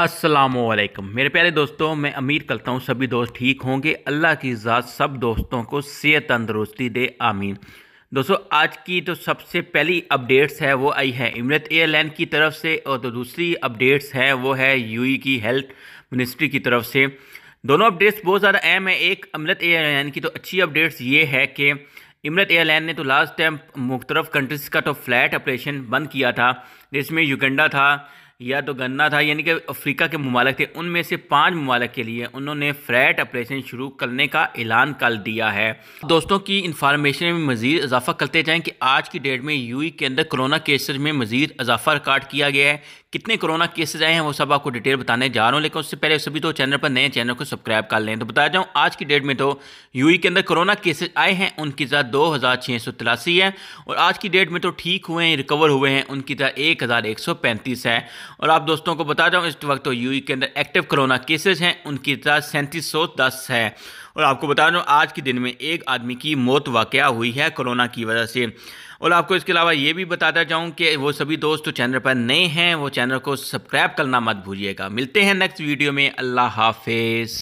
असलम मेरे प्यारे दोस्तों मैं अमीर करता हूँ सभी दोस्त ठीक होंगे अल्लाह की ज़ात सब दोस्तों को सेहत तंदरुस्ती दे आमीन दोस्तों आज की तो सबसे पहली अपडेट्स है वो आई है इमरत एयरलाइन की तरफ से और तो दूसरी अपडेट्स है वो है यूई की हेल्थ मिनिस्ट्री की तरफ से दोनों अपडेट्स बहुत ज़्यादा अहम है एक अमृत एयरलाइन की तो अच्छी अपडेट्स ये है कि इमरत एयरलाइन ने तो लास्ट टाइम मुख्तरफ कंट्रीज़ का तो फ्लैट ऑपरेशन बंद किया था जिसमें युगंडा था या तो गन्ना था यानी कि अफ्रीका के ममालक थे उनमें से पाँच ममालक के लिए उन्होंने फ्रैट ऑपरेशन शुरू करने का ऐलान कर दिया है दोस्तों की इन्फॉर्मेशन में मजीद इजाफा करते जाएँ कि आज की डेट में यू e के अंदर कोरोना केसेज में मजीद इजाफा रिकॉर्ड किया गया है कितने कोरोना केसेज आए हैं वो सब आपको डिटेल बताने जा रहा हूँ लेकिन उससे पहले सभी तो चैनल पर नए चैनल को सब्सक्राइब कर लें तो बताया जाऊँ आज की डेट में तो यू e के अंदर कोरोना केसेज आए हैं उनकी ज़्यादा दो हज़ार छः सौ तिरासी है और आज की डेट में तो ठीक हुए हैं रिकवर हुए हैं उनकी ज़्यादा एक हज़ार एक सौ पैंतीस है और आप दोस्तों को बता रहा हूँ इस वक्त तो यू के अंदर एक्टिव कोरोना केसेज हैं उनकी तरह सैंतीस सौ दस है और आपको बता रहा हूँ आज के दिन में एक आदमी की मौत वाक़ हुई है कोरोना की वजह से और आपको इसके अलावा ये भी बताता चाहूँ कि वो सभी दोस्त तो चैनल पर नए हैं वो चैनल को सब्सक्राइब करना मत भूलिएगा मिलते हैं नेक्स्ट वीडियो में अल्लाह हाफिज़